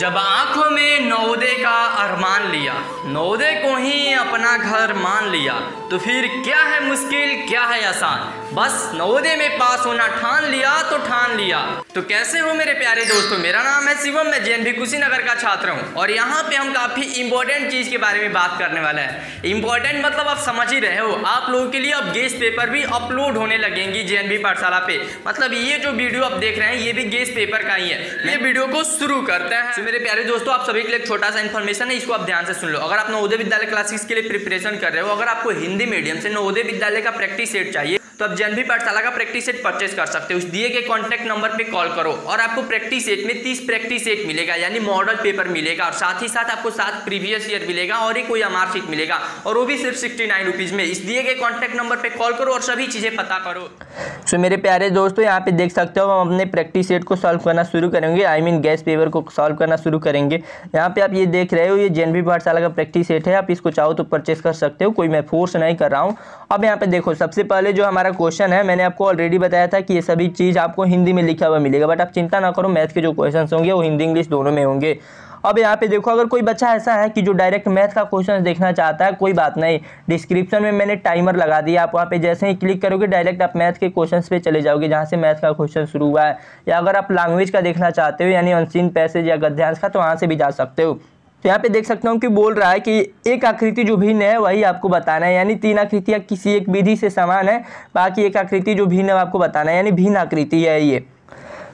जब आंखों में नौदे का अरमान लिया नौदे को ही अपना घर मान लिया तो फिर क्या है मुश्किल क्या है आसान बस नौदे में पास होना ठान लिया तो ठान लिया तो कैसे हो मेरे प्यारे दोस्तों मेरा नाम है शिवम मैं जे एन कुशीनगर का छात्र हूँ और यहाँ पे हम काफ़ी इंपॉर्टेंट चीज़ के बारे में बात करने वाला है इंपॉर्टेंट मतलब आप समझ ही रहे हो आप लोगों के लिए अब गेस्ट पेपर भी अपलोड होने लगेंगी जे पाठशाला पे मतलब ये जो वीडियो आप देख रहे हैं ये भी गेस्ट पेपर का ही है ये वीडियो को शुरू करते हैं सो तो मेरे प्यारे दोस्तों आप सभी के लिए एक छोटा सा इन्फॉर्मेशन है इसको आप ध्यान से सुन लो अगर आप नवोदय विद्यालय क्लासेस के लिए प्रिपरेशन कर रहे हो अगर आपको हिंदी मीडियम से नवोदय विद्यालय का प्रैक्टिस सेट चाहिए तो आप जन भी पाठशाला का प्रैक्टिस सेट परचेज कर सकते हो उस दिए गए कॉन्टैक्ट नंबर पे कॉल करो और आपको प्रैक्टिस सेट में तीस प्रैक्टिस सेट मिलेगा यानी मॉडल पेपर मिलेगा और साथ ही साथ आपको सात प्रीवियस ईयर मिलेगा और एक कोई एम मिलेगा और वो भी सिर्फ सिक्सटी नाइन में इस दिए गए कॉन्टैक्ट नंबर पर कॉल करो और सभी चीज़ें पता करो सो मेरे प्यारे दोस्तों यहाँ पे देख सकते हो हम अपने प्रैक्टिस सेट को सॉल्व करना शुरू करेंगे आई मीन गैस पेपर को सॉल्व करना शुरू करेंगे यहाँ पे आप ये देख रहे हो ये जेन भी पाठशाला का प्रैक्टिस सेट है आप इसको चाहो तो परचेस कर सकते हो कोई मैं फोर्स नहीं कर रहा हूँ अब यहाँ पे देखो सबसे पहले जो हमारा क्वेश्चन है मैंने आपको ऑलरेडी बताया था कि ये सभी चीज़ आपको हिंदी में लिखा हुआ मिलेगा बट आप चिंता ना करो मैथ के जो क्वेश्चन होंगे वो हिंदी इंग्लिश दोनों में होंगे अब यहाँ पे देखो अगर कोई बच्चा ऐसा है कि जो डायरेक्ट मैथ का क्वेश्चन देखना चाहता है कोई बात नहीं डिस्क्रिप्शन में मैंने टाइमर लगा दिया आप वहाँ पे जैसे ही क्लिक करोगे डायरेक्ट आप मैथ के क्वेश्चंस पे चले जाओगे जहाँ से मैथ का क्वेश्चन शुरू हुआ है या अगर आप लैंग्वेज का देखना चाहते हो यानी अनसीन पैसेज या गद्यांश का तो वहाँ से भी जा सकते हो तो यहाँ पे देख सकता हूँ कि बोल रहा है कि एक आकृति जो भिन्न है वही आपको बताना है यानी तीन आकृतियाँ किसी एक विधि से समान है बाकी एक आकृति जो भिन्न है आपको बताना है यानी भिन्न आकृति है ये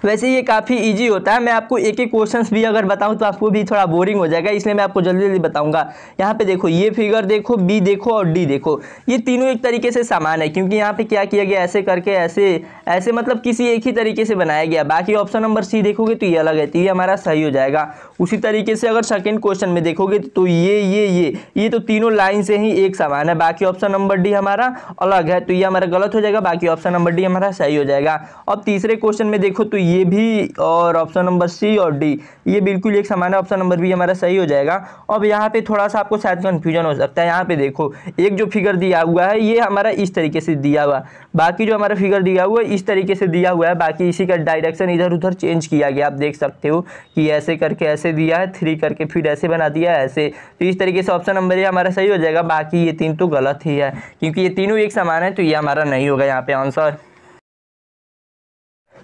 वैसे ये काफ़ी ईजी होता है मैं आपको एक एक क्वेश्चन भी अगर बताऊँ तो आपको भी थोड़ा बोरिंग हो जाएगा इसलिए मैं आपको जल्दी जल्दी बताऊँगा यहाँ पे देखो ये फिगर देखो बी देखो और डी देखो ये तीनों एक तरीके से समान है क्योंकि यहाँ पे क्या किया गया ऐसे करके ऐसे ऐसे मतलब किसी एक ही तरीके से बनाया गया बाकी ऑप्शन नंबर सी देखोगे तो ये अलग है तो ये हमारा सही हो जाएगा उसी तरीके से अगर सेकेंड क्वेश्चन में देखोगे तो ये ये ये ये तो तीनों लाइन से ही एक समान है बाकी ऑप्शन नंबर डी हमारा अलग है तो ये हमारा गलत हो जाएगा बाकी ऑप्शन नंबर डी हमारा सही हो जाएगा अब तीसरे क्वेश्चन में देखो तो ये भी और ऑप्शन नंबर सी और डी ये बिल्कुल एक समान है ऑप्शन नंबर बी हमारा सही हो जाएगा अब यहाँ पे थोड़ा सा आपको शायद कन्फ्यूजन हो सकता है यहाँ पे देखो एक जो फिगर दिया हुआ है ये हमारा इस तरीके से दिया हुआ बाकी जो हमारा फिगर दिया हुआ है इस तरीके से दिया हुआ है बाकी इसी का डायरेक्शन इधर उधर चेंज किया गया आप देख सकते हो कि ऐसे करके ऐसे दिया है थ्री करके फिर ऐसे बना दिया है ऐसे तो इस तरीके से ऑप्शन नंबर ये हमारा सही हो जाएगा बाकी ये तीन तो गलत ही है क्योंकि ये तीनों एक समान है तो ये हमारा नहीं होगा यहाँ पे आंसर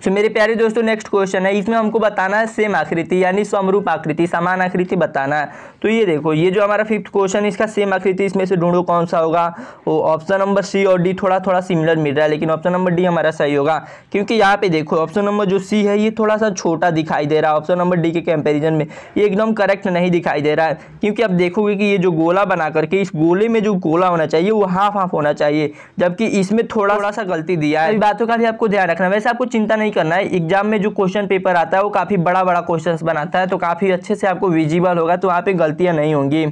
सो मेरे प्यारे दोस्तों नेक्स्ट क्वेश्चन है इसमें हमको बताना है सेम आकृति यानी समरूप आकृति समान आकृति बताना है तो ये देखो ये जो हमारा फिफ्थ क्वेश्चन इसका सेम आकृति इसमें से ढूंढो कौन सा होगा वो ऑप्शन नंबर सी और डी थोड़ा थोड़ा सिमिलर मिल रहा है लेकिन ऑप्शन नंबर डी हमारा सही होगा क्योंकि यहाँ पे देखो ऑप्शन नंबर जो सी है ये थोड़ा सा छोटा दिखाई दे रहा है ऑप्शन नंबर डी के कंपेरिजन में ये एकदम करेक्ट नहीं दिखाई दे रहा है क्योंकि आप देखोगे कि ये जो गोला बना करके इस गोले में जो गोला होना चाहिए वो हाफ हाफ होना चाहिए जबकि इसमें थोड़ा थोड़ा सा गलती दिया है बातों का भी आपको ध्यान रखना वैसे आपको चिंता नहीं नहीं करना है एग्जाम में जो क्वेश्चन पेपर आता है वो काफ़ी बड़ा बड़ा क्वेश्चन बनाता है तो काफ़ी अच्छे से आपको विजिबल होगा तो वहाँ पर गलतियाँ नहीं होंगी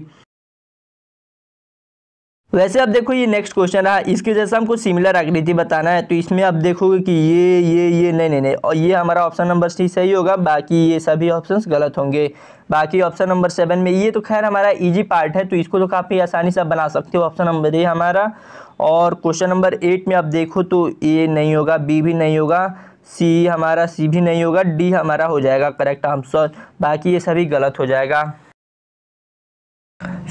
वैसे अब देखो ये नेक्स्ट क्वेश्चन है इसके जैसा हमको सिमिलर आकृति बताना है तो इसमें आप देखोगे कि ये ये ये नहीं नहीं नहीं और ये हमारा ऑप्शन नंबर सी सही होगा बाकी ये सभी ऑप्शंस गलत होंगे बाकी ऑप्शन नंबर सेवन में ये तो खैर हमारा इजी पार्ट है तो इसको तो काफ़ी आसानी से बना सकते हो ऑप्शन नंबर ए हमारा और क्वेश्चन नंबर एट में आप देखो तो ए नहीं होगा बी भी नहीं होगा सी हमारा सी भी नहीं होगा डी हमारा हो जाएगा करेक्ट आंसर बाकी ये सभी गलत हो जाएगा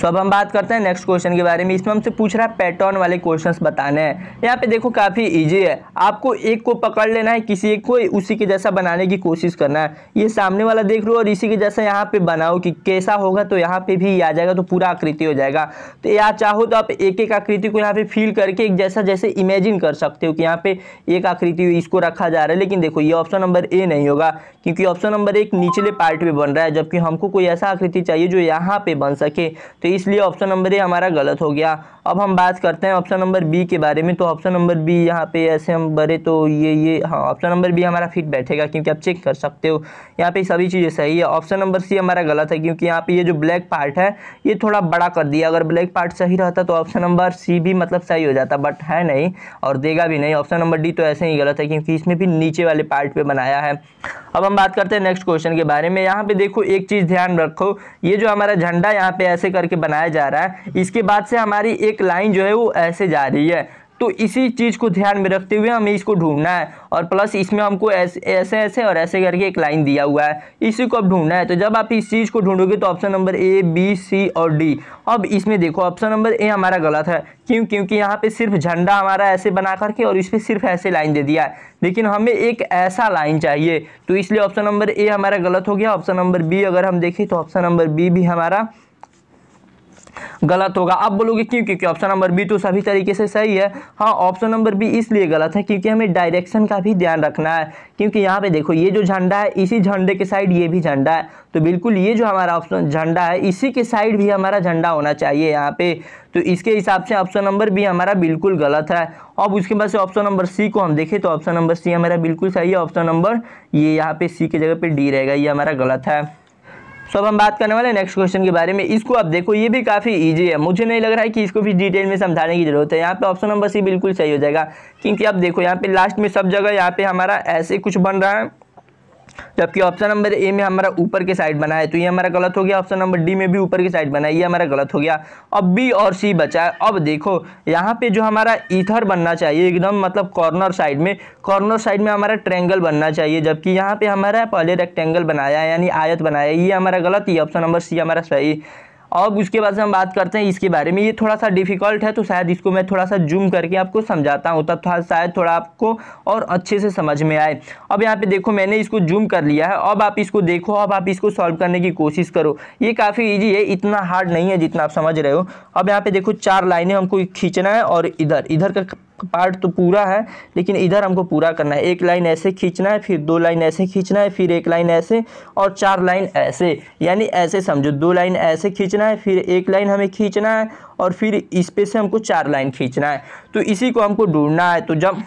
सो अब हम बात करते हैं नेक्स्ट क्वेश्चन के बारे में इसमें हमसे पूछ रहा है पैटर्न वाले क्वेश्चंस बताने हैं यहाँ पे देखो काफ़ी इजी है आपको एक को पकड़ लेना है किसी एक को उसी के जैसा बनाने की कोशिश करना है ये सामने वाला देख लो और इसी के जैसा यहाँ पे बनाओ कि कैसा होगा तो यहाँ पे भी आ जाएगा तो पूरा आकृति हो जाएगा तो यहाँ चाहो तो आप एक एक आकृति को यहाँ पे फील करके एक जैसा जैसे इमेजिन कर सकते हो कि यहाँ पे एक आकृति इसको रखा जा रहा है लेकिन देखो ये ऑप्शन नंबर ए नहीं होगा क्योंकि ऑप्शन नंबर एक निचले पार्ट में बन रहा है जबकि हमको कोई ऐसा आकृति चाहिए जो यहाँ पे बन सके तो तो इसलिए ऑप्शन नंबर ए हमारा गलत हो गया अब हम बात करते हैं ऑप्शन नंबर बी के बारे में तो ऑप्शन नंबर बी यहाँ पे ऐसे हम भरे तो ये ये हाँ ऑप्शन नंबर बी हमारा फिट बैठेगा क्योंकि आप चेक कर सकते हो यहाँ पे सभी चीज़ें सही है ऑप्शन नंबर सी हमारा गलत है क्योंकि यहाँ पे ये जो ब्लैक पार्ट है ये थोड़ा बड़ा कर दिया अगर ब्लैक पार्ट सही रहता तो ऑप्शन नंबर सी भी मतलब सही हो जाता बट है नहीं और देगा भी नहीं ऑप्शन नंबर डी तो ऐसे ही गलत है क्योंकि इसमें भी नीचे वाले पार्ट पर बनाया है अब हम बात करते हैं नेक्स्ट क्वेश्चन के बारे में यहाँ पे देखो एक चीज़ ध्यान रखो ये जो हमारा झंडा यहाँ पे ऐसे करके बनाया जा रहा है इसके बाद से हमारी एक लाइन जो है वो ऐसे जा रही है तो इसी चीज़ को ध्यान में रखते हुए हमें इसको ढूंढना है और प्लस इसमें हमको ऐसे ऐसे ऐसे और ऐसे करके एक लाइन दिया हुआ है इसी को अब ढूंढना है तो जब आप इस चीज़ को ढूंढोगे तो option number A B C और डी अब इसमें देखो ऑप्शन नंबर ए हमारा गलत है क्यों क्योंकि यहाँ पे सिर्फ झंडा हमारा ऐसे बना करके और इस पर सिर्फ ऐसे लाइन दे दिया है लेकिन हमें एक ऐसा लाइन चाहिए तो इसलिए ऑप्शन नंबर ए हमारा गलत हो गया ऑप्शन नंबर बी अगर हम देखें तो ऑप्शन नंबर बी भी हमारा गलत होगा आप बोलोगे क्यों क्योंकि ऑप्शन नंबर बी तो सभी तरीके से सही है हाँ ऑप्शन नंबर बी इसलिए गलत है क्योंकि हमें डायरेक्शन का भी ध्यान रखना है क्योंकि यहाँ पे देखो ये जो झंडा है इसी झंडे के साइड ये भी झंडा है तो बिल्कुल ये जो हमारा ऑप्शन झंडा है इसी के साइड भी हमारा झंडा होना चाहिए यहाँ पे तो इसके हिसाब से ऑप्शन नंबर बी हमारा बिल्कुल गलत है अब उसके बाद से ऑप्शन नंबर सी को हम देखें तो ऑप्शन नंबर सी हमारा बिल्कुल सही है ऑप्शन नंबर ये यहाँ पे सी की जगह पर डी रहेगा ये हमारा गलत है तो अब हम बात करने वाले नेक्स्ट क्वेश्चन के बारे में इसको आप देखो ये भी काफ़ी ईजी है मुझे नहीं लग रहा है कि इसको भी डिटेल में समझाने की जरूरत है यहाँ पे ऑप्शन नंबर सी बिल्कुल सही हो जाएगा क्योंकि आप देखो यहाँ पे लास्ट में सब जगह यहाँ पे हमारा ऐसे कुछ बन रहा है जबकि ऑप्शन नंबर ए में हमारा ऊपर के साइड बना है तो ये हमारा गलत हो गया ऑप्शन नंबर डी में भी ऊपर की साइड बना है ये हमारा गलत हो गया अब बी और सी बचा है अब देखो यहाँ पे जो हमारा ईथर बनना चाहिए एकदम मतलब कॉर्नर साइड में कॉर्नर साइड में हमारा ट्रेंगल बनना चाहिए जबकि यहाँ पे हमारा पहले रेक्टेंगल बनाया यानी आयत बनाया ये हमारा गलत ही ऑप्शन नंबर सी हमारा सही अब उसके बाद से हम बात करते हैं इसके बारे में ये थोड़ा सा डिफिकल्ट है तो शायद इसको मैं थोड़ा सा जूम करके आपको समझाता हूँ तब था शायद थोड़ा आपको और अच्छे से समझ में आए अब यहाँ पे देखो मैंने इसको जूम कर लिया है अब आप इसको देखो अब आप इसको सॉल्व करने की कोशिश करो ये काफ़ी ईजी है इतना हार्ड नहीं है जितना आप समझ रहे हो अब यहाँ पर देखो चार लाइनें हमको खींचना है और इधर इधर का पार्ट तो पूरा है लेकिन इधर हमको पूरा करना है एक लाइन ऐसे खींचना है फिर दो लाइन ऐसे खींचना है फिर एक लाइन ऐसे और चार लाइन ऐसे यानी ऐसे समझो दो लाइन ऐसे खींचना है फिर एक लाइन हमें खींचना है और फिर इस पे से हमको चार लाइन खींचना है तो इसी को हमको ढूंढना है तो जब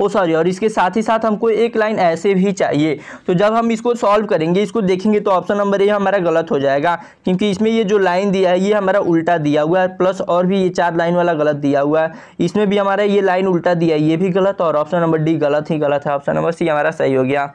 ओ सॉरी और इसके साथ ही साथ हमको एक लाइन ऐसे भी चाहिए तो जब हम इसको सॉल्व करेंगे इसको देखेंगे तो ऑप्शन नंबर ए हमारा गलत हो जाएगा क्योंकि इसमें ये जो लाइन दिया है ये हमारा उल्टा दिया हुआ है प्लस और भी ये चार लाइन वाला गलत दिया हुआ है इसमें भी हमारा ये लाइन उल्टा दिया है ये भी गलत और ऑप्शन नंबर डी गलत ही गलत है ऑप्शन नंबर सी हमारा सही हो गया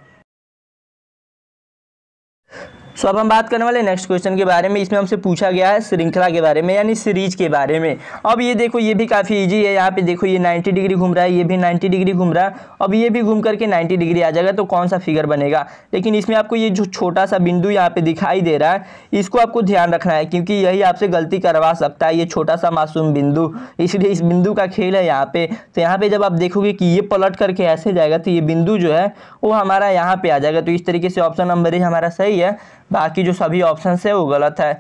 सो अब हम बात करने वाले नेक्स्ट क्वेश्चन के बारे में इसमें हमसे पूछा गया है श्रृंखला के बारे में यानी सीरीज के बारे में अब ये देखो ये भी काफ़ी ईजी है यहाँ पे देखो ये 90 डिग्री घूम रहा है ये भी 90 डिग्री घूम रहा है अब ये भी घूम करके 90 डिग्री आ जाएगा तो कौन सा फिगर बनेगा लेकिन इसमें आपको ये जो छोटा सा बिंदु यहाँ पर दिखाई दे रहा है इसको आपको ध्यान रखना है क्योंकि यही आपसे गलती करवा सकता है ये छोटा सा मासूम बिंदु इसलिए इस बिंदु का खेल है यहाँ पे तो यहाँ पे जब आप देखोगे कि ये पलट करके ऐसे जाएगा तो ये बिंदु जो है वो हमारा यहाँ पे आ जाएगा तो इस तरीके से ऑप्शन नंबर ए हमारा सही है बाकी जो सभी ऑप्शन है वो गलत है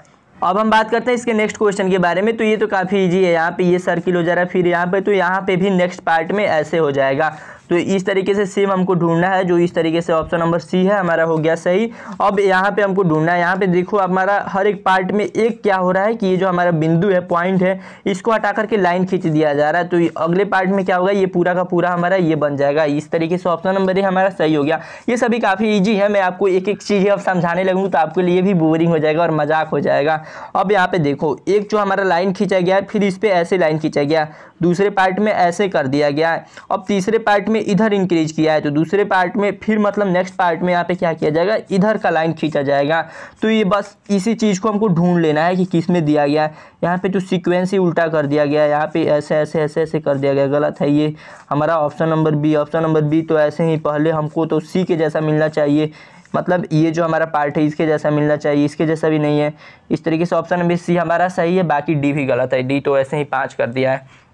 अब हम बात करते हैं इसके नेक्स्ट क्वेश्चन के बारे में तो ये तो काफ़ी ईजी है यहाँ पे ये सर्किल हो जा रहा है फिर यहाँ पे तो यहाँ पे भी नेक्स्ट पार्ट में ऐसे हो जाएगा तो इस तरीके से सेम हमको ढूंढना है जो इस तरीके से ऑप्शन नंबर सी है हमारा हो गया सही अब यहाँ पे हमको ढूंढना है यहाँ पे देखो हमारा हर एक पार्ट में एक क्या हो रहा है कि ये जो हमारा बिंदु है पॉइंट है इसको हटा करके लाइन खींच दिया जा रहा है तो अगले पार्ट में क्या होगा ये पूरा का पूरा हमारा ये बन जाएगा इस तरीके से ऑप्शन नंबर ए हमारा सही हो गया ये सभी काफ़ी ईजी है मैं आपको एक एक चीज़ अब समझाने लगूँ तो आपके लिए भी बोरिंग हो जाएगा और मजाक हो जाएगा अब यहाँ पे देखो एक जो हमारा लाइन खींचा गया फिर इस पर ऐसे लाइन खींचा गया दूसरे पार्ट में ऐसे कर दिया गया है अब तीसरे पार्ट में इधर इंक्रीज किया है तो दूसरे पार्ट में फिर मतलब नेक्स्ट पार्ट में यहाँ पे क्या किया जाएगा इधर का लाइन खींचा जाएगा तो ये बस इसी चीज़ को हमको ढूंढ लेना है कि किस में दिया गया है यहाँ पर तो सिक्वेंस ही उल्टा कर दिया गया है यहाँ पर ऐसे ऐसे ऐसे ऐसे कर दिया गया गलत है ये हमारा option number B option number B तो ऐसे ही पहले हमको तो सी के जैसा मिलना चाहिए मतलब ये जो हमारा पार्ट है इसके जैसा मिलना चाहिए इसके जैसा भी नहीं है इस तरीके से ऑप्शन नंबर सी हमारा सही है बाकी डी भी गलत है डी तो ऐसे ही पाँच कर दिया है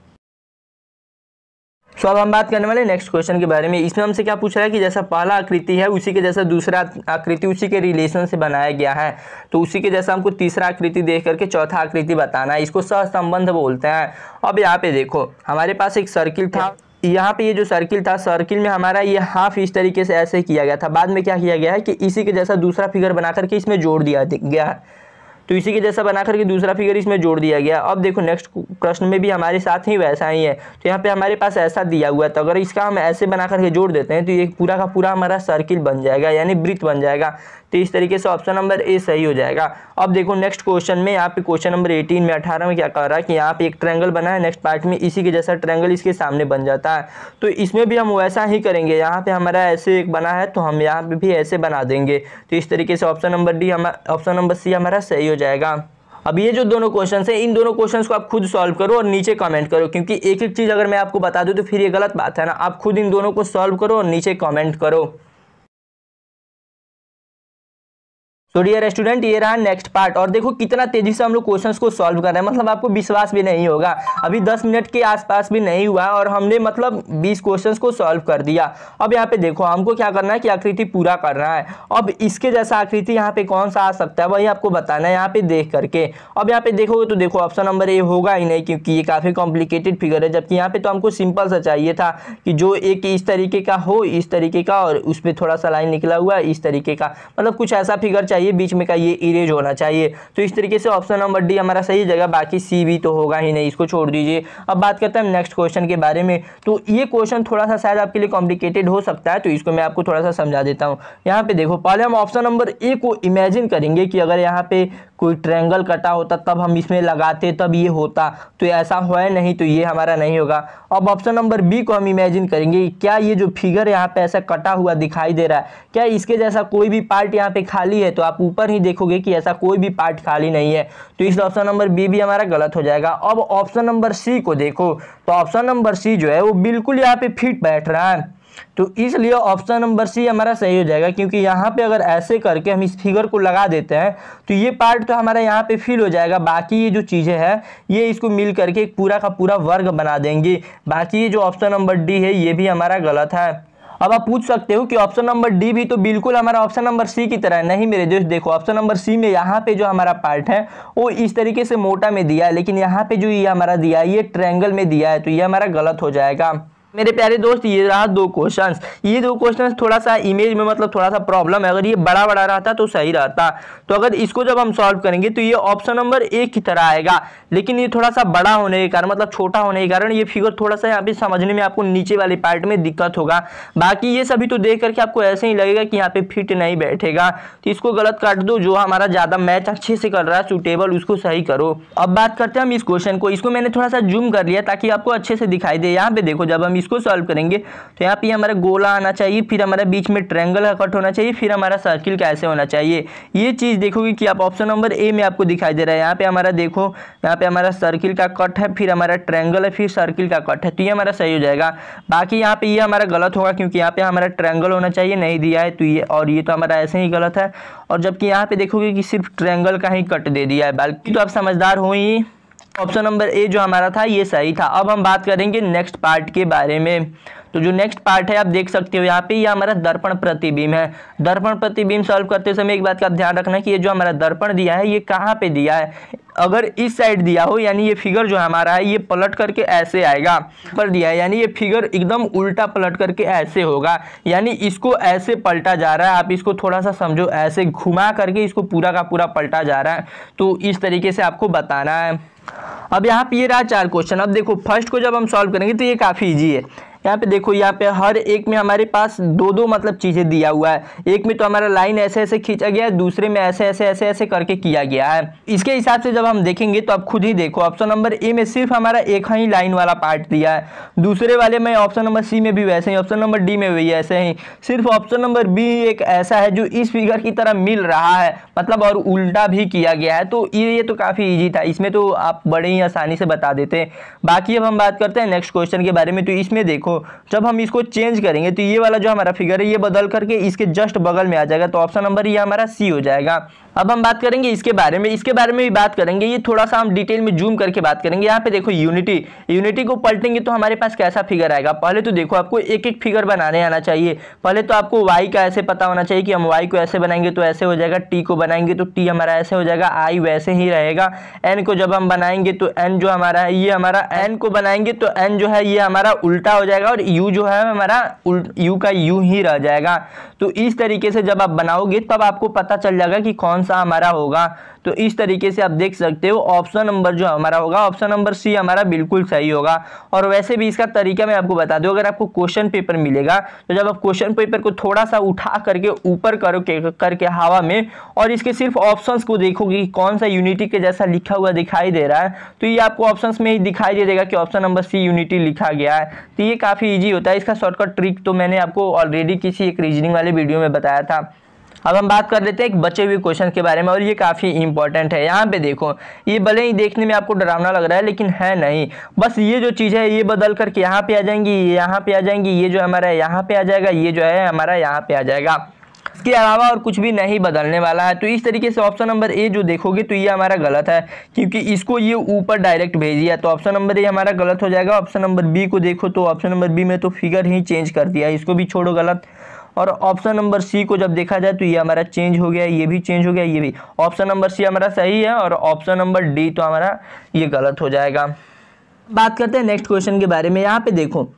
सो अब हम बात करने वाले नेक्स्ट क्वेश्चन के बारे में इसमें हमसे क्या पूछ रहा है कि जैसा पहला आकृति है उसी के जैसा दूसरा आकृति उसी के रिलेशन से बनाया गया है तो उसी के जैसा हमको तीसरा आकृति देख करके चौथा आकृति बताना है इसको सहसंबंध बोलते हैं अब यहाँ पे देखो हमारे पास एक सर्किल था यहाँ पे ये जो सर्किल था सर्किल में हमारा ये हाफ इस तरीके से ऐसे किया गया था बाद में क्या किया गया है कि इसी के जैसा दूसरा फिगर बना करके इसमें जोड़ दिया गया है तो इसी के जैसा बना करके दूसरा फिगर इसमें जोड़ दिया गया अब देखो नेक्स्ट प्रश्न में भी हमारे साथ ही वैसा ही है तो यहाँ पे हमारे पास ऐसा दिया हुआ है तो अगर इसका हम ऐसे बना करके जोड़ देते हैं तो ये पूरा का पूरा हमारा सर्किल बन जाएगा यानी वृत्त बन जाएगा तो इस तरीके से ऑप्शन नंबर ए सही हो जाएगा अब देखो नेक्स्ट क्वेश्चन में यहाँ पे क्वेश्चन नंबर एटीन में अठारह में क्या कह रहा है कि यहाँ पे एक ट्रैंगल बना है नेक्स्ट पार्ट में इसी के जैसा ट्रैंगल इसके सामने बन जाता है तो इसमें भी हम वैसा ही करेंगे यहाँ पे हमारा ऐसे एक बना है तो हम यहाँ पे भी ऐसे बना देंगे तो इस तरीके से ऑप्शन नंबर डी हमारा ऑप्शन नंबर सी हमारा सही हो जाएगा अब ये जो दोनों क्वेश्चन हैं इन दोनों क्वेश्चन को आप खुद सॉल्व करो और नीचे कमेंट करो क्योंकि एक एक चीज़ अगर मैं आपको बता दूँ तो फिर ये गलत बात है ना आप खुद इन दोनों को सॉल्व करो और नीचे कमेंट करो तो डियर स्टूडेंट ये रहा नेक्स्ट पार्ट और देखो कितना तेजी से हम लोग क्वेश्चंस को सॉल्व कर रहे हैं मतलब आपको विश्वास भी नहीं होगा अभी 10 मिनट के आसपास भी नहीं हुआ और हमने मतलब 20 क्वेश्चंस को सॉल्व कर दिया अब यहाँ पे देखो हमको क्या करना है कि आकृति पूरा करना है अब इसके जैसा आकृति यहाँ पे कौन सा आ सकता है वही आपको बताना है यहाँ पे देख करके अब यहाँ पे देखोगे तो देखो ऑप्शन नंबर ए होगा ही नहीं क्योंकि ये काफ़ी कॉम्प्लिकेटेड फिगर है जबकि यहाँ पे तो हमको सिंपल सा चाहिए था कि जो एक इस तरीके का हो इस तरीके का और उस पर थोड़ा सा लाइन निकला हुआ इस तरीके का मतलब कुछ ऐसा फिगर चाहिए चाहिए बीच में का ये इरेज होना चाहिए तो इस तरीके से ऑप्शन नंबर डी हमारा सही जगह बाकी सी भी तो होगा ही नहीं इसको छोड़ दीजिए अब बात करते हैं नेक्स्ट क्वेश्चन के बारे में तो ये क्वेश्चन थोड़ा सा शायद आपके लिए कॉम्प्लिकेटेड हो सकता है तो इसको मैं आपको थोड़ा सा समझा देता हूँ यहाँ पे देखो पहले हम ऑप्शन नंबर ए को इमेजिन करेंगे कि अगर यहाँ पे कोई ट्रैंगल कटा होता तब हम इसमें लगाते तब ये होता तो ऐसा है नहीं तो ये हमारा नहीं होगा अब ऑप्शन नंबर बी को हम इमेजिन करेंगे क्या ये जो फिगर यहाँ पे ऐसा कटा हुआ दिखाई दे रहा है क्या इसके जैसा कोई भी पार्ट यहाँ पे खाली है तो आप ऊपर ही देखोगे कि ऐसा कोई भी पार्ट खाली नहीं है तो इस ऑप्शन नंबर बी भी हमारा गलत हो जाएगा अब ऑप्शन नंबर सी को देखो तो ऑप्शन नंबर सी जो है वो बिल्कुल यहाँ पे फिट बैठ रहा है तो इसलिए ऑप्शन नंबर सी हमारा सही हो जाएगा क्योंकि यहाँ पे अगर ऐसे करके हम इस फिगर को लगा देते हैं तो ये पार्ट तो हमारा यहाँ पे फिल हो जाएगा बाकी ये जो चीज़ें हैं ये इसको मिल करके एक पूरा का पूरा वर्ग बना देंगी बाकी ये जो ऑप्शन नंबर डी है ये भी हमारा गलत है अब आप पूछ सकते हो कि ऑप्शन नंबर डी भी तो बिल्कुल हमारा ऑप्शन नंबर सी की तरह नहीं मेरे दोस्त देखो ऑप्शन नंबर सी में यहाँ पे जो हमारा पार्ट है वो इस तरीके से मोटा में दिया है लेकिन यहाँ पे जो ये हमारा दिया है ये ट्रायंगल में दिया है तो ये हमारा गलत हो जाएगा मेरे प्यारे दोस्त ये रहा दो क्वेश्चंस ये दो क्वेश्चंस थोड़ा सा इमेज में मतलब थोड़ा सा प्रॉब्लम है अगर ये बड़ा बड़ा रहता तो सही रहता तो अगर इसको जब हम सॉल्व करेंगे तो ये ऑप्शन नंबर एक की तरह आएगा लेकिन ये थोड़ा सा बड़ा होने के कारण मतलब छोटा होने के कारण ये फिगर थोड़ा सा यहाँ पे समझने में आपको नीचे वाले पार्ट में दिक्कत होगा बाकी ये सभी तो देख करके आपको ऐसे ही लगेगा कि यहाँ पे फिट नहीं बैठेगा तो इसको गलत काट दो जो हमारा ज़्यादा मैच अच्छे से कर रहा है सुटेबल उसको सही करो अब बात करते हैं हम इस क्वेश्चन को इसको मैंने थोड़ा सा जूम कर लिया ताकि आपको अच्छे से दिखाई दे यहाँ पे देखो जब हम इसको सॉल्व करेंगे तो यहाँ पे हमारा गोला आना चाहिए फिर हमारा बीच में ट्रैंगल का कट होना चाहिए फिर हमारा सर्किल कैसे होना चाहिए ये चीज़ देखोगे कि आप ऑप्शन नंबर ए में आपको दिखाई दे रहा है यहाँ पे हमारा देखो यहाँ पे हमारा सर्किल का कट है फिर हमारा ट्रैंगल है फिर सर्किल का कट है तो ये हमारा सही हो जाएगा बाकी यहाँ पर ये हमारा गलत होगा क्योंकि यहाँ पर हमारा ट्रैंगल होना चाहिए नहीं दिया है तो ये और ये तो हमारा ऐसे ही गलत है और जबकि यहाँ पर देखोगे कि सिर्फ ट्रैंगल का ही कट दे दिया है बाकी तो आप समझदार हो ही ऑप्शन नंबर ए जो हमारा था ये सही था अब हम बात करेंगे नेक्स्ट पार्ट के बारे में तो जो नेक्स्ट पार्ट है आप देख सकते हो यहाँ पे ये हमारा दर्पण प्रतिबिंब है दर्पण प्रतिबिंब सॉल्व करते समय एक बात का ध्यान रखना कि ये जो हमारा दर्पण दिया है ये कहाँ पे दिया है अगर इस साइड दिया हो यानी ये फिगर जो हमारा है ये पलट करके ऐसे आएगा पर दिया है यानी ये फिगर एकदम उल्टा पलट करके ऐसे होगा यानी इसको ऐसे पलटा जा रहा है आप इसको थोड़ा सा समझो ऐसे घुमा करके इसको पूरा का पूरा पलटा जा रहा है तो इस तरीके से आपको बताना है अब यहाँ पे ये रहा चार क्वेश्चन अब देखो फर्स्ट को जब हम सॉल्व करेंगे तो ये काफ़ी ईजी है यहाँ पे देखो यहाँ पे हर एक में हमारे पास दो दो मतलब चीज़ें दिया हुआ है एक में तो हमारा लाइन ऐसे ऐसे खींचा गया है दूसरे में ऐसे ऐसे ऐसे ऐसे करके किया गया है इसके हिसाब से जब हम देखेंगे तो आप खुद ही देखो ऑप्शन नंबर ए में सिर्फ हमारा एक ही लाइन वाला पार्ट दिया है दूसरे वाले में ऑप्शन नंबर सी में भी वैसे ही ऑप्शन नंबर डी में भी ऐसे ही सिर्फ ऑप्शन नंबर बी एक ऐसा है जो इस फिगर की तरह मिल रहा है मतलब और उल्टा भी किया गया है तो ये ये तो काफ़ी ईजी था इसमें तो आप बड़े ही आसानी से बता देते हैं बाकी अब हम बात करते हैं नेक्स्ट क्वेश्चन के बारे में तो इसमें देखो देखो जब हम इसको चेंज करेंगे तो ये वाला जो हमारा फिगर है ये बदल करके इसके जस्ट बगल में आ जाएगा तो ऑप्शन नंबर ये हमारा सी हो जाएगा अब हम बात करेंगे इसके बारे में इसके बारे में भी बात करेंगे ये थोड़ा सा हम डिटेल में जूम करके बात करेंगे यहाँ पे देखो यूनिटी यूनिटी को पलटेंगे तो हमारे पास कैसा फिगर आएगा पहले तो देखो आपको एक एक फिगर बनाने आना चाहिए पहले तो आपको वाई का ऐसे पता होना चाहिए कि हम वाई को ऐसे बनाएंगे तो ऐसे हो जाएगा टी को बनाएंगे तो टी हमारा ऐसे हो जाएगा आई वैसे ही रहेगा एन को जब हम बनाएंगे तो एन जो हमारा है ये हमारा एन को बनाएंगे तो एन जो है ये हमारा उल्टा हो जाएगा जाएगा और यू जो है हमारा यू का यू ही रह जाएगा तो इस तरीके से जब आप बनाओगे तब आपको पता चल जाएगा कि कौन सा हमारा होगा तो इस तरीके से आप देख सकते हो ऑप्शन नंबर जो हमारा होगा ऑप्शन नंबर सी हमारा बिल्कुल सही होगा और वैसे भी इसका तरीका मैं आपको बता दूँ अगर आपको क्वेश्चन पेपर मिलेगा तो जब आप क्वेश्चन पेपर को थोड़ा सा उठा करके ऊपर करो करके हवा में और इसके सिर्फ ऑप्शन को देखोगे कि कौन सा यूनिटी के जैसा लिखा हुआ दिखाई दे रहा है तो ये आपको ऑप्शन में ही दिखाई दे देगा कि ऑप्शन नंबर सी यूनिटी लिखा गया है तो ये काफ़ी ईजी होता है इसका शॉर्टकट ट्रिक तो मैंने आपको ऑलरेडी किसी एक रीजनिंग वाले वीडियो में बताया था अब हम बात कर लेते हैं एक बचे हुए क्वेश्चन के बारे में और ये काफ़ी इंपॉर्टेंट है यहाँ पे देखो ये भले ही देखने में आपको डरावना लग रहा है लेकिन है नहीं बस ये जो चीज़ है ये बदल करके यहाँ पे आ जाएंगी ये यहाँ पे आ जाएंगी ये जो हमारा यहाँ पे आ जाएगा ये जो है हमारा यहाँ पे आ जाएगा इसके अलावा और कुछ भी नहीं बदलने वाला है तो इस तरीके से ऑप्शन नंबर ए जो देखोगे तो ये हमारा गलत है क्योंकि इसको ये ऊपर डायरेक्ट भेज दिया तो ऑप्शन नंबर ए हमारा गलत हो जाएगा ऑप्शन नंबर बी को देखो तो ऑप्शन नंबर बी में तो फिगर ही चेंज कर दिया इसको भी छोड़ो गलत और ऑप्शन नंबर सी को जब देखा जाए तो ये हमारा चेंज हो गया ये भी चेंज हो गया ये भी ऑप्शन नंबर सी हमारा सही है और ऑप्शन नंबर डी तो हमारा ये गलत हो जाएगा बात करते हैं नेक्स्ट क्वेश्चन के बारे में यहाँ पे देखो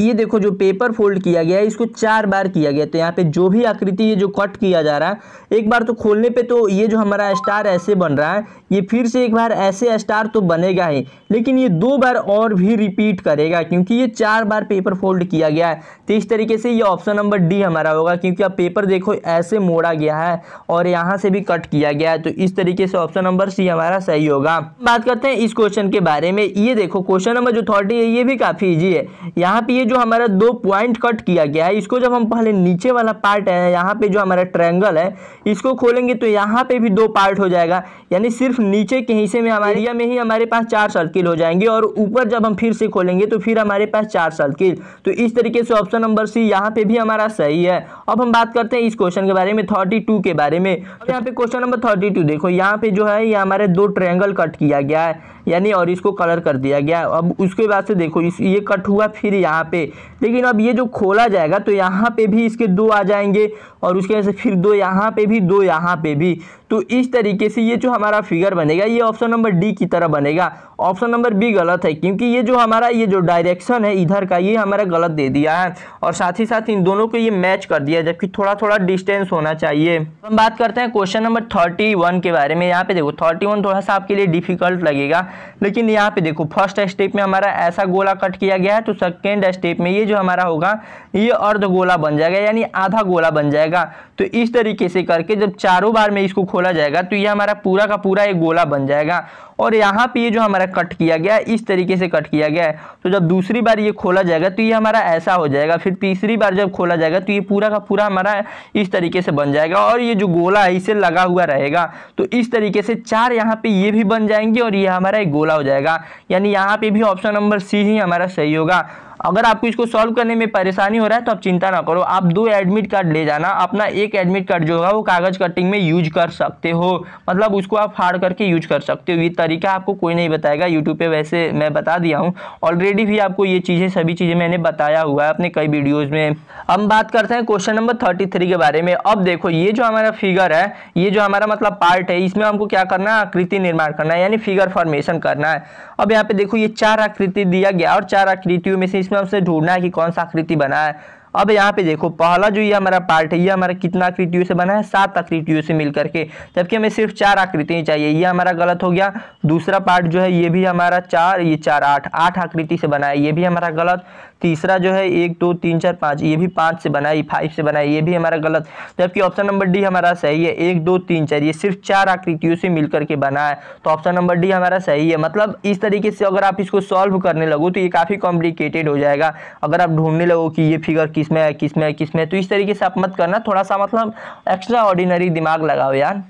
ये देखो जो पेपर फोल्ड किया गया है इसको चार बार किया गया तो यहाँ पे जो भी आकृति ये जो कट किया जा रहा है एक बार तो खोलने पे तो ये जो हमारा स्टार ऐसे बन रहा है ये फिर से एक बार ऐसे स्टार तो बनेगा ही लेकिन ये दो बार और भी रिपीट करेगा क्योंकि ये चार बार पेपर फोल्ड किया गया है तो इस तरीके से ये ऑप्शन नंबर डी हमारा होगा क्योंकि अब पेपर देखो ऐसे मोड़ा गया है और यहाँ से भी कट किया गया है तो इस तरीके से ऑप्शन नंबर सी हमारा सही होगा बात करते हैं इस क्वेश्चन के बारे में ये देखो क्वेश्चन नंबर जो थर्टी है ये भी काफ़ी ईजी है यहाँ पर जो हमारा दो पॉइंट कट किया गया है इसको जब हम पहले नीचे वाला पार्ट है यहाँ पे जो हमारा ट्रायंगल है इसको खोलेंगे तो यहाँ पे भी दो पार्ट हो जाएगा यानी सिर्फ नीचे के हिस्से में हमारे एरिया में ही हमारे पास चार सर्किल हो जाएंगे और ऊपर जब हम फिर से खोलेंगे तो फिर हमारे पास चार सर्किल तो इस तरीके से ऑप्शन नंबर सी यहाँ पे भी हमारा सही है अब हम बात करते हैं इस क्वेश्चन के बारे में थर्टी के बारे में तो यहाँ पे क्वेश्चन नंबर थर्टी देखो यहाँ पे जो है ये हमारे दो ट्रायंगल कट किया गया है यानी और इसको कलर कर दिया गया अब उसके बाद से देखो इस ये कट हुआ फिर यहाँ पे लेकिन अब ये जो खोला जाएगा तो यहाँ पे भी इसके दो आ जाएंगे और उसके वजह से फिर दो यहाँ पे भी दो यहाँ पे भी तो इस तरीके से ये जो हमारा फिगर बनेगा ये ऑप्शन नंबर डी की तरह बनेगा ऑप्शन नंबर बी गलत है क्योंकि ये जो हमारा ये जो डायरेक्शन है इधर का ये हमारा गलत दे दिया है और साथ ही साथ इन दोनों को ये मैच कर दिया जबकि थोड़ा थोड़ा डिस्टेंस होना चाहिए हम बात करते हैं क्वेश्चन नंबर थर्टी वन के बारे में यहाँ पे देखो थर्टी वन थोड़ा सा आपके लिए डिफिकल्ट लगेगा लेकिन यहाँ पे देखो फर्स्ट स्टेप में हमारा ऐसा गोला कट किया गया है तो सेकेंड स्टेप में ये जो हमारा होगा ये अर्ध गोला बन जाएगा यानी आधा गोला बन जाएगा तो इस तरीके से करके जब चारों बार में इसको खोला जाएगा तो ये हमारा पूरा का पूरा एक गोला बन जाएगा और यहाँ पे ये जो हमारा कट किया गया है इस तरीके से कट किया गया है तो जब दूसरी बार ये खोला जाएगा तो ये हमारा ऐसा हो जाएगा फिर तीसरी बार जब खोला जाएगा तो ये पूरा का पूरा हमारा इस तरीके से बन जाएगा और ये जो गोला है इसे लगा हुआ रहेगा तो इस तरीके से चार यहाँ पे ये भी बन जाएंगे और ये हमारा एक गोला हो जाएगा यानी यहाँ पे भी ऑप्शन नंबर सी ही हमारा सही होगा अगर आपको इसको सॉल्व करने में परेशानी हो रहा है तो आप चिंता ना करो आप दो एडमिट कार्ड ले जाना अपना एक एडमिट कार्ड जो होगा वो कागज कटिंग में यूज कर सकते हो मतलब उसको आप फाड़ करके यूज कर सकते हो ये तरीका आपको कोई नहीं बताएगा यूट्यूब पर वैसे मैं बता दिया हूँ ऑलरेडी भी आपको ये चीज़ें सभी चीज़ें मैंने बताया हुआ है अपने कई वीडियोज़ में हम बात करते हैं क्वेश्चन नंबर थर्टी थ्री के बारे में अब देखो ये जो हमारा फिगर है ये जो हमारा मतलब पार्ट है इसमें हमको क्या करना है आकृति निर्माण करना है यानी फिगर फॉर्मेशन करना है अब यहाँ पे देखो ये चार आकृति दिया गया और चार आकृतियों में से इसमें हमसे ढूंढना है कि कौन सा आकृति बना है अब यहाँ पे देखो पहला जो ये हमारा पार्ट है ये हमारा कितना आकृतियों से बना है सात आकृतियों से मिलकर के जबकि हमें सिर्फ चार आकृतियाँ चाहिए ये हमारा गलत हो गया दूसरा पार्ट जो है ये भी हमारा चार ये चार आठ आठ आकृति से बना है ये भी हमारा गलत तीसरा जो है एक दो तीन चार पाँच ये भी पाँच से बना है फाइव से बना है ये भी हमारा गलत जबकि ऑप्शन नंबर डी हमारा सही है एक दो तीन चार ये सिर्फ चार आकृतियों से मिल करके बना है तो ऑप्शन नंबर डी हमारा सही है मतलब इस तरीके से अगर आप इसको सॉल्व करने लगो तो ये काफ़ी कॉम्प्लिकेटेड हो जाएगा अगर आप ढूंढने लगो कि ये फिगर किस में है किस में है किस में है तो इस तरीके से आप मत करना थोड़ा सा मतलब एक्स्ट्रा ऑर्डिनरी दिमाग लगाओ यार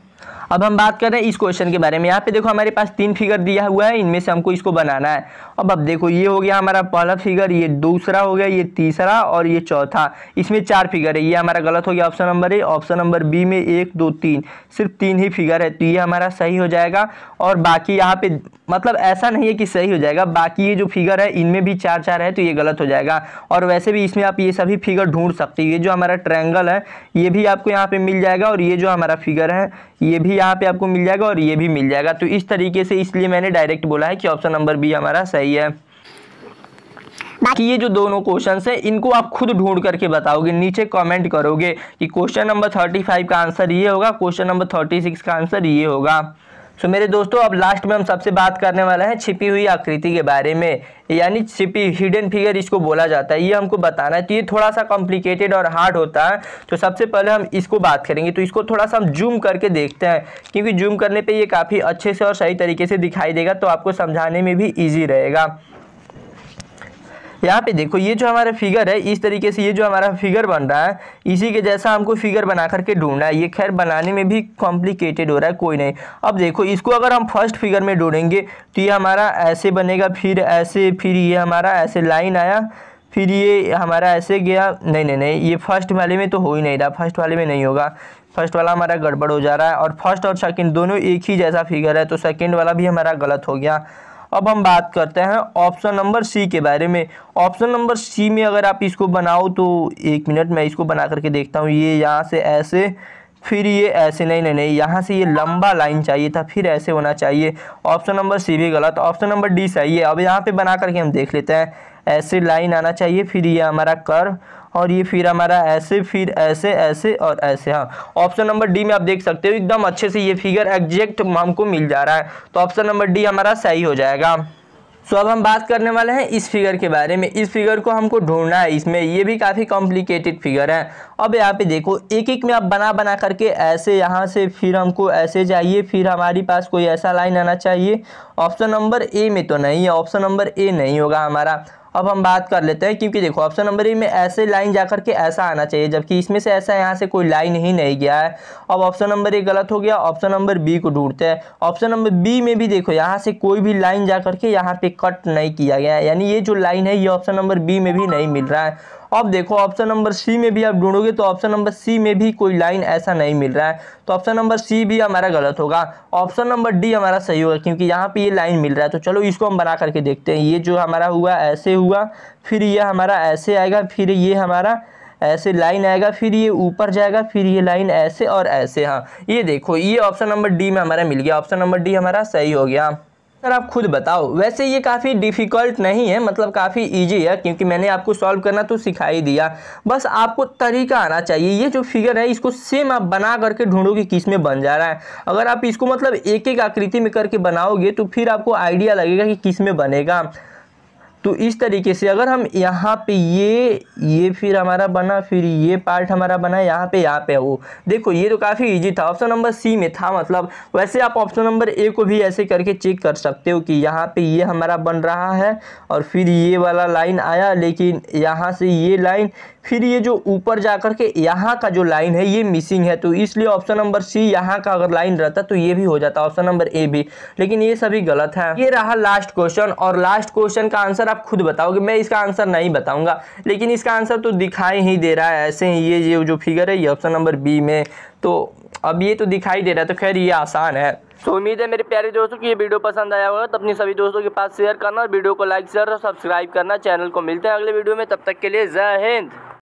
अब हम बात कर रहे हैं इस क्वेश्चन के बारे में यहाँ पे देखो हमारे पास तीन फिगर दिया हुआ है इनमें से हमको इसको बनाना है अब अब देखो ये हो गया हमारा पहला फिगर ये दूसरा हो गया ये तीसरा और ये चौथा इसमें चार फिगर है ये हमारा गलत हो गया option number A option number B में एक दो तीन सिर्फ तीन ही फिगर है तो ये हमारा सही हो जाएगा और बाकी यहाँ पे मतलब ऐसा नहीं है कि सही हो जाएगा बाकी ये जो फिगर है इनमें भी चार चार है तो ये गलत हो जाएगा और वैसे भी इसमें आप ये सभी फिगर ढूंढ सकते हो ये जो हमारा ट्रायंगल है ये भी आपको यहाँ पे मिल जाएगा और ये जो हमारा फिगर है ये भी यहाँ पे आपको मिल जाएगा और ये भी मिल जाएगा तो इस तरीके से इसलिए मैंने डायरेक्ट बोला है कि ऑप्शन नंबर बी हमारा सही है कि ये जो दोनों क्वेश्चन है इनको आप खुद ढूंढ करके बताओगे नीचे कमेंट करोगे कि क्वेश्चन नंबर थर्टी फाइव का आंसर ये होगा क्वेश्चन नंबर थर्टी सिक्स का आंसर ये होगा सो मेरे दोस्तों अब लास्ट में हम सबसे बात करने वाले हैं छिपी हुई आकृति के बारे में यानी छिपी हिडन फिगर इसको बोला जाता है ये हमको बताना है तो ये थोड़ा सा कॉम्प्लिकेटेड और हार्ड होता है तो सबसे पहले हम इसको बात करेंगे तो इसको थोड़ा सा हम जूम करके देखते हैं क्योंकि जूम करने पर ये काफ़ी अच्छे से और सही तरीके से दिखाई देगा तो आपको समझाने में भी ईजी रहेगा यहाँ पे देखो ये जो हमारा फिगर है इस तरीके से ये जो हमारा फिगर बन रहा है इसी के जैसा हमको फिगर बना करके ढूंढना है ये खैर बनाने में भी कॉम्प्लिकेटेड हो रहा है कोई नहीं अब देखो इसको अगर हम फर्स्ट फिगर में ढूंढेंगे तो ये हमारा ऐसे बनेगा फिर ऐसे फिर ये हमारा ऐसे लाइन आया फिर ये हमारा ऐसे गया नहीं नहीं नहीं ये फर्स्ट वाले में तो हो ही नहीं रहा फर्स्ट वाले में नहीं होगा फर्स्ट वाला हमारा गड़बड़ हो जा रहा है और फर्स्ट और सेकंड दोनों एक ही जैसा फिगर है तो सेकंड वाला भी हमारा गलत हो गया अब हम बात करते हैं ऑप्शन नंबर सी के बारे में ऑप्शन नंबर सी में अगर आप इसको बनाओ तो एक मिनट मैं इसको बना करके देखता हूँ ये यहाँ से ऐसे फिर ये ऐसे नहीं नहीं नहीं यहाँ से ये लंबा लाइन चाहिए था फिर ऐसे होना चाहिए ऑप्शन नंबर सी भी गलत ऑप्शन नंबर डी सही है अब यहाँ पे बना करके हम देख लेते हैं ऐसे लाइन आना चाहिए फिर ये हमारा कर्व और ये फिर हमारा ऐसे फिर ऐसे ऐसे और ऐसे हाँ ऑप्शन नंबर डी में आप देख सकते हो एकदम अच्छे से ये फिगर एग्जैक्ट हमको मिल जा रहा है तो ऑप्शन नंबर डी हमारा सही हो जाएगा सो so, अब हम बात करने वाले हैं इस फिगर के बारे में इस फिगर को हमको ढूंढना है इसमें ये भी काफ़ी कॉम्प्लिकेटेड फिगर है अब यहाँ पे देखो एक एक में आप बना बना करके ऐसे यहाँ से फिर हमको ऐसे चाहिए फिर हमारे पास कोई ऐसा लाइन आना चाहिए ऑप्शन नंबर ए में तो नहीं है ऑप्शन नंबर ए नहीं होगा हमारा अब हम बात कर लेते हैं क्योंकि देखो ऑप्शन नंबर ए में ऐसे लाइन जा करके ऐसा आना चाहिए जबकि इसमें से ऐसा यहाँ से कोई लाइन ही नहीं गया है अब ऑप्शन नंबर ए गलत हो गया ऑप्शन नंबर बी को ढूंढते हैं ऑप्शन नंबर बी में भी देखो यहाँ से कोई भी लाइन जा करके यहाँ पे कट नहीं किया गया है यानी ये जो लाइन है ये ऑप्शन नंबर बी में भी नहीं मिल रहा है अब देखो ऑप्शन नंबर सी में भी आप ढूंढोगे तो ऑप्शन नंबर सी में भी कोई लाइन ऐसा नहीं मिल रहा है तो ऑप्शन नंबर सी भी हमारा गलत होगा ऑप्शन नंबर डी हमारा सही होगा क्योंकि यहाँ पे ये लाइन मिल रहा है तो चलो इसको हम बना करके देखते हैं ये जो हमारा हुआ ऐसे हुआ फिर ये हमारा ऐसे आएगा फिर ये हमारा ऐसे लाइन आएगा फिर ये ऊपर जाएगा फिर ये लाइन ऐसे और ऐसे हाँ ये देखो ये ऑप्शन नंबर डी में हमारा मिल गया ऑप्शन नंबर डी हमारा सही हो गया सर आप खुद बताओ वैसे ये काफ़ी डिफ़िकल्ट नहीं है मतलब काफ़ी इजी है क्योंकि मैंने आपको सॉल्व करना तो सिखा ही दिया बस आपको तरीका आना चाहिए ये जो फिगर है इसको सेम आप बना करके ढूंढो कि किस में बन जा रहा है अगर आप इसको मतलब एक एक आकृति में करके बनाओगे तो फिर आपको आइडिया लगेगा कि किस में बनेगा तो इस तरीके से अगर हम यहाँ पे ये ये फिर हमारा बना फिर ये पार्ट हमारा बना यहाँ पे यहाँ पे वो देखो ये तो काफ़ी इजी था ऑप्शन नंबर सी में था मतलब वैसे आप ऑप्शन नंबर ए को भी ऐसे करके चेक कर सकते हो कि यहाँ पे ये हमारा बन रहा है और फिर ये वाला लाइन आया लेकिन यहाँ से ये लाइन फिर ये जो ऊपर जा कर के यहाँ का जो लाइन है ये मिसिंग है तो इसलिए ऑप्शन नंबर सी यहाँ का अगर लाइन रहता तो ये भी हो जाता ऑप्शन नंबर ए भी लेकिन ये सभी गलत है ये रहा लास्ट क्वेश्चन और लास्ट क्वेश्चन का आंसर आप खुद बताओगे मैं इसका आंसर नहीं बताऊंगा लेकिन इसका आंसर तो दिखाई ही दे रहा है ऐसे ही ये ये जो फिगर है ये ऑप्शन नंबर बी में तो अब ये तो दिखाई दे रहा है तो खैर ये आसान है तो उम्मीद है मेरे प्यारे दोस्तों की ये वीडियो पसंद आया होगा तो अपने सभी दोस्तों के पास शेयर करना और वीडियो को लाइक शेयर और सब्सक्राइब करना चैनल को मिलते हैं अगले वीडियो में तब तक के लिए जय हिंद